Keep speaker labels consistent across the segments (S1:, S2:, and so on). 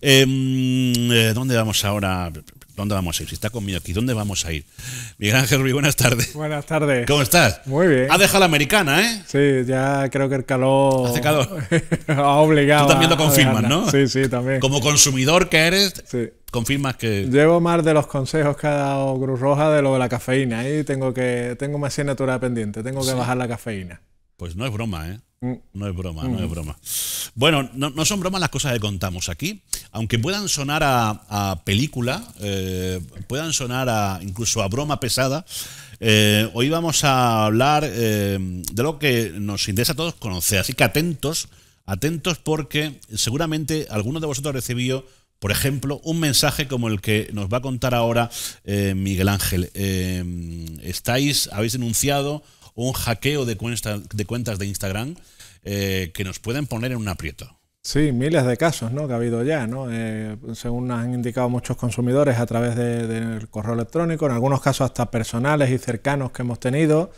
S1: Em, eh, ¿Dónde vamos ahora? ¿Dónde vamos a ir? Si está conmigo aquí, ¿dónde vamos a ir? Miguel Ángel Rubí, buenas tardes.
S2: Buenas tardes. ¿Cómo estás? Muy bien. Ha dejado la americana, ¿eh? Sí, ya creo que el calor. Hace calor. ha obligado. Tú también lo confirmas, ¿no? Sí, sí, también. Como
S1: consumidor que eres, confirmas que.
S2: Llevo más de los consejos que ha dado Cruz Roja de lo de la cafeína. Ahí tengo que. Tengo una asignatura pendiente. Tengo que bajar la cafeína.
S1: Pues no es broma, ¿eh? Mm. No es broma, no es mm. broma. Bueno, no, son bromas las cosas que contamos aquí. Aunque puedan sonar a, película, eh, puedan sonar a, incluso a broma pesada, eh, hoy vamos a hablar eh, de lo que nos interesa a todos conocer. Así que atentos, atentos porque seguramente alguno de vosotros recibió, por ejemplo, un mensaje como el que nos va a contar ahora Miguel Ángel. estáis, habéis denunciado un hackeo de, cuentas de, Instagram eh, que nos pueden poner en un aprieto.
S2: Sí, miles de casos que ha habido ya, ¿no? Eh, según han indicado muchos consumidores a través del correo electrónico, en algunos casos hasta personales y cercanos que hemos tenido,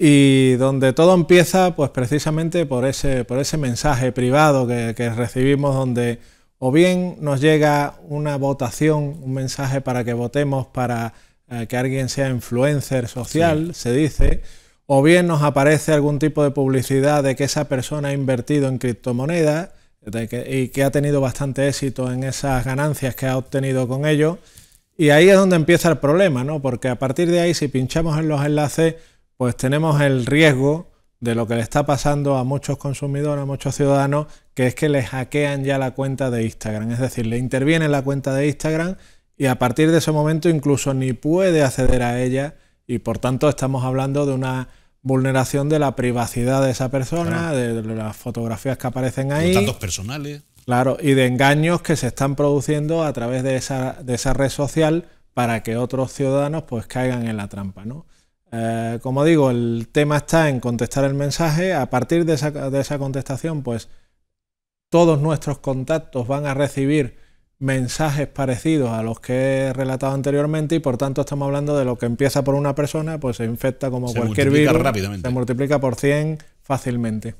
S2: y donde todo empieza pues precisamente por ese, por ese mensaje privado que, recibimos donde o bien nos llega una votación, un mensaje para que votemos para eh, que alguien sea influencer social, se dice, o bien nos aparece algún tipo de publicidad de que esa persona ha invertido en criptomonedas y que ha tenido bastante éxito en esas ganancias que ha obtenido con ello. Y ahí es donde empieza el problema, ¿no? Porque a partir de ahí, si pinchamos en los enlaces, pues tenemos el riesgo de lo que le está pasando a muchos consumidores, a muchos ciudadanos, que es que les hackean ya la cuenta de Instagram. Es decir, le interviene la cuenta de Instagram y a partir de ese momento incluso ni puede acceder a ella y por tanto estamos hablando de una vulneración de la privacidad de esa persona, de las fotografías que aparecen ahí. Los datos
S1: personales.
S2: Claro, y de engaños que se están produciendo a través de esa, de esa red social para que otros ciudadanos pues caigan en la trampa. Eh, como digo, el tema está en contestar el mensaje. A partir de esa, de esa contestación, pues todos nuestros contactos van a recibir mensajes parecidos a los que he relatado anteriormente y por tanto estamos hablando de lo que empieza por una persona, pues se infecta como cualquier virus, rápidamente. se multiplica por 100 fácilmente.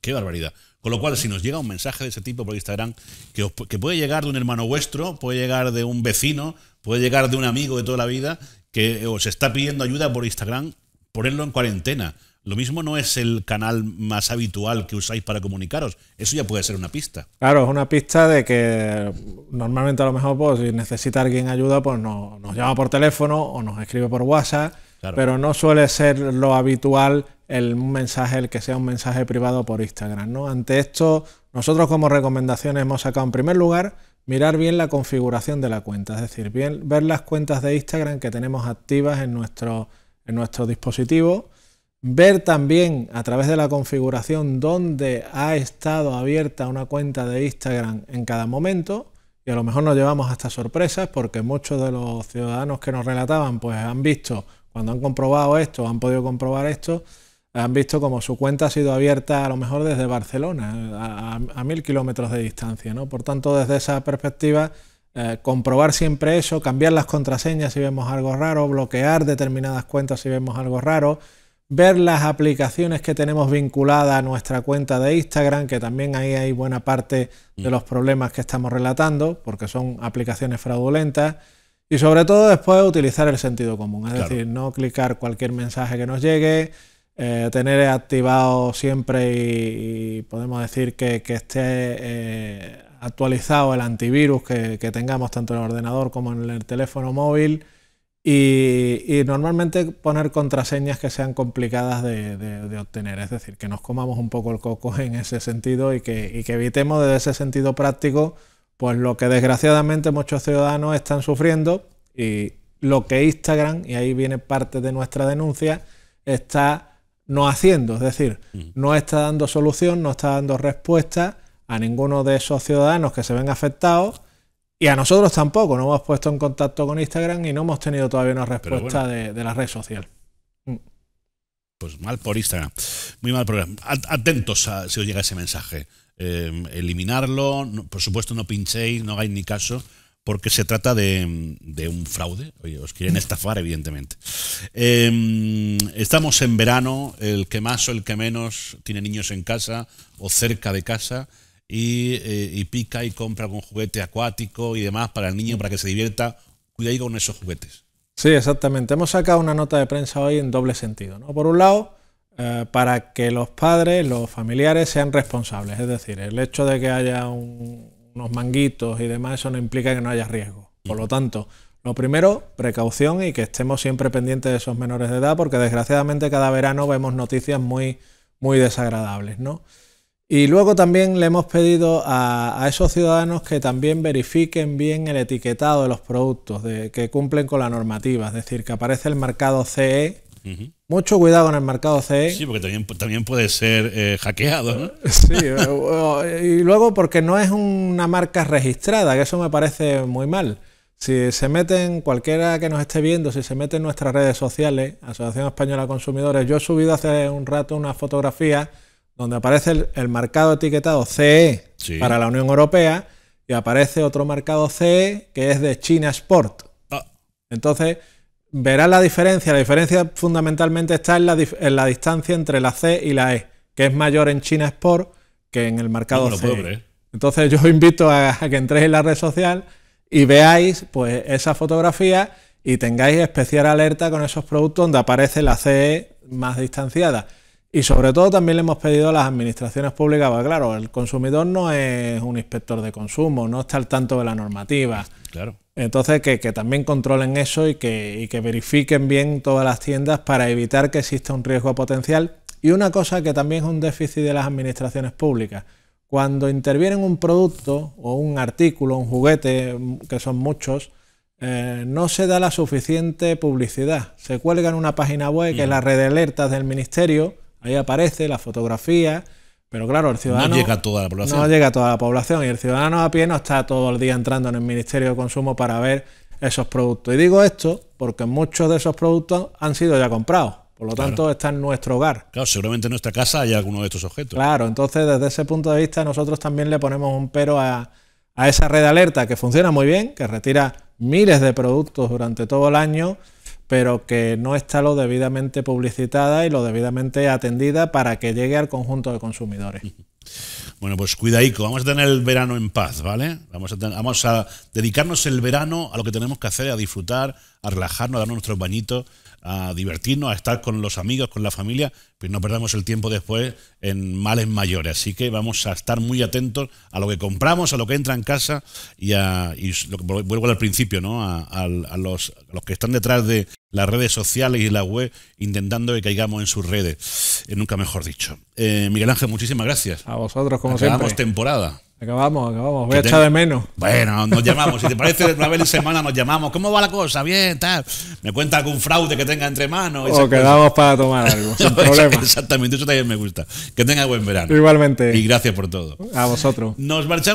S1: Qué barbaridad. Con lo cual, si nos llega un mensaje de ese tipo por Instagram, que, que puede llegar de un hermano vuestro, puede llegar de un vecino, puede llegar de un amigo de toda la vida, que os está pidiendo ayuda por Instagram, ponerlo en cuarentena, lo mismo no es el canal más habitual que usáis para comunicaros. Eso ya puede ser una pista.
S2: Claro, es una pista de que normalmente a lo mejor pues, si necesita alguien ayuda, pues nos llama por teléfono o nos escribe por WhatsApp, pero no suele ser lo habitual el mensaje, el que sea un mensaje privado por Instagram. ¿no? Ante esto, nosotros como recomendaciones hemos sacado en primer lugar mirar bien la configuración de la cuenta, es decir, bien, ver las cuentas de Instagram que tenemos activas en nuestro, en nuestro dispositivo ver también a través de la configuración dónde ha estado abierta una cuenta de Instagram en cada momento y a lo mejor nos llevamos hasta sorpresas porque muchos de los ciudadanos que nos relataban pues han visto cuando han comprobado esto, han podido comprobar esto, han visto como su cuenta ha sido abierta a lo mejor desde Barcelona, a, mil kilómetros de distancia. ¿no? Por tanto, desde esa perspectiva, eh, comprobar siempre eso, cambiar las contraseñas si vemos algo raro, bloquear determinadas cuentas si vemos algo raro, ver las aplicaciones que tenemos vinculadas a nuestra cuenta de Instagram, que también ahí hay buena parte de los problemas que estamos relatando, porque son aplicaciones fraudulentas. Y sobre todo después utilizar el sentido común, es decir, no clicar cualquier mensaje que nos llegue, eh, tener activado siempre y, podemos decir que, esté eh, actualizado el antivirus que, tengamos tanto en el ordenador como en el teléfono móvil y, normalmente poner contraseñas que sean complicadas de, obtener, es decir, que nos comamos un poco el coco en ese sentido y que, y que, evitemos desde ese sentido práctico, pues lo que desgraciadamente muchos ciudadanos están sufriendo y lo que Instagram, y ahí viene parte de nuestra denuncia, está no haciendo, es decir, mm. no está dando solución, no está dando respuesta a ninguno de esos ciudadanos que se ven afectados y a nosotros tampoco, no hemos puesto en contacto con Instagram y no hemos tenido todavía una respuesta de, la red social. Mm.
S1: Pues mal por Instagram. Muy mal programa. Atentos a si os llega ese mensaje. Eh, eliminarlo, por supuesto no pinchéis, no hagáis ni caso, porque se trata de, un fraude. Oye, os quieren estafar, evidentemente. Eh, estamos en verano, el que más o el que menos tiene niños en casa o cerca de casa. Eh, y, pica y compra algún
S2: juguete acuático y demás para el niño, para que se divierta. Cuidado con esos juguetes. Sí, exactamente. Hemos sacado una nota de prensa hoy en doble sentido. ¿no? Por un lado, eh, para que los padres, los familiares sean responsables. Es decir, el hecho de que haya unos manguitos y demás, eso no implica que no haya riesgo. Por lo tanto, lo primero, precaución y que estemos siempre pendientes de esos menores de edad, porque desgraciadamente cada verano vemos noticias muy, muy desagradables, ¿no? Y luego también le hemos pedido a, esos ciudadanos que también verifiquen bien el etiquetado de los productos, de, que cumplen con la normativa, es decir, que aparece el marcado CE. Mucho cuidado con el marcado CE. Sí, porque también, puede
S1: ser eh, hackeado, ¿no?
S2: Sí, eh, y luego porque no es una marca registrada, que eso me parece muy mal. Si se meten, cualquiera que nos esté viendo, si se meten en nuestras redes sociales, Asociación Española de Consumidores, yo he subido hace un rato una fotografía donde aparece el, mercado marcado etiquetado CE para la Unión Europea y aparece otro marcado CE que es de China Sport. Ah. Entonces, verás la diferencia. La diferencia fundamentalmente está en la, distancia entre la C y la E, que es mayor en China Sport que en el mercado CE... E. Entonces yo os invito a, a, que entréis en la red social y veáis pues esa fotografía y tengáis especial alerta con esos productos donde aparece la CE más distanciada. Y sobre todo también le hemos pedido a las administraciones públicas, claro, el consumidor no es un inspector de consumo, no está al tanto de la normativa. Claro. Entonces, que, también controlen eso y que, que verifiquen bien todas las tiendas para evitar que exista un riesgo potencial. Y una cosa que también es un déficit de las administraciones públicas. Cuando intervienen un producto o un artículo, un juguete, mm, que son muchos, eh, no se da la suficiente publicidad. Se cuelga en una página web, que es la red de alertas del ministerio, Ahí aparece la fotografía, pero claro, el ciudadano... No llega a toda la población. No llega a toda la población y el ciudadano a pie no está todo el día entrando en el Ministerio de Consumo para ver esos productos. Y digo esto porque muchos de esos productos han sido ya comprados. Por lo tanto, está en nuestro hogar. Claro, seguramente en nuestra casa hay alguno de estos objetos. Claro, entonces desde ese punto de vista nosotros también le ponemos un pero a, a esa red de alerta que funciona muy bien, que retira miles de productos durante todo el año pero que no está lo debidamente publicitada y lo debidamente atendida para que llegue al conjunto de consumidores.
S1: Bueno, pues cuidaico, vamos a tener el verano en paz, ¿vale? Vamos a, dedicarnos el verano a lo que tenemos que hacer, a disfrutar, a relajarnos, a darnos nuestros bañitos, a divertirnos, a estar con los amigos, con la familia, pues no perdamos el tiempo después en males mayores. Así que vamos a estar muy atentos a lo que compramos, a lo que entra en casa y, a, y vuelvo al principio, ¿no? A, a los que están detrás de las redes sociales y la web intentando que caigamos en sus redes. Eh, nunca mejor dicho. Eh, Miguel Ángel, muchísimas gracias. A vosotros, como Acabamos temporada.
S2: Acabamos, acabamos. Voy a echar de menos. Bueno, nos llamamos. Si te parece, una
S1: vez en semana nos llamamos. ¿Cómo va la cosa? Bien, tal. Me cuenta algún fraude que tenga entre manos. O quedamos
S2: para tomar algo, Exactamente,
S1: eso también me gusta. Que tenga buen verano.
S2: Igualmente. Y gracias por todo. A vosotros.
S1: Nos marchamos.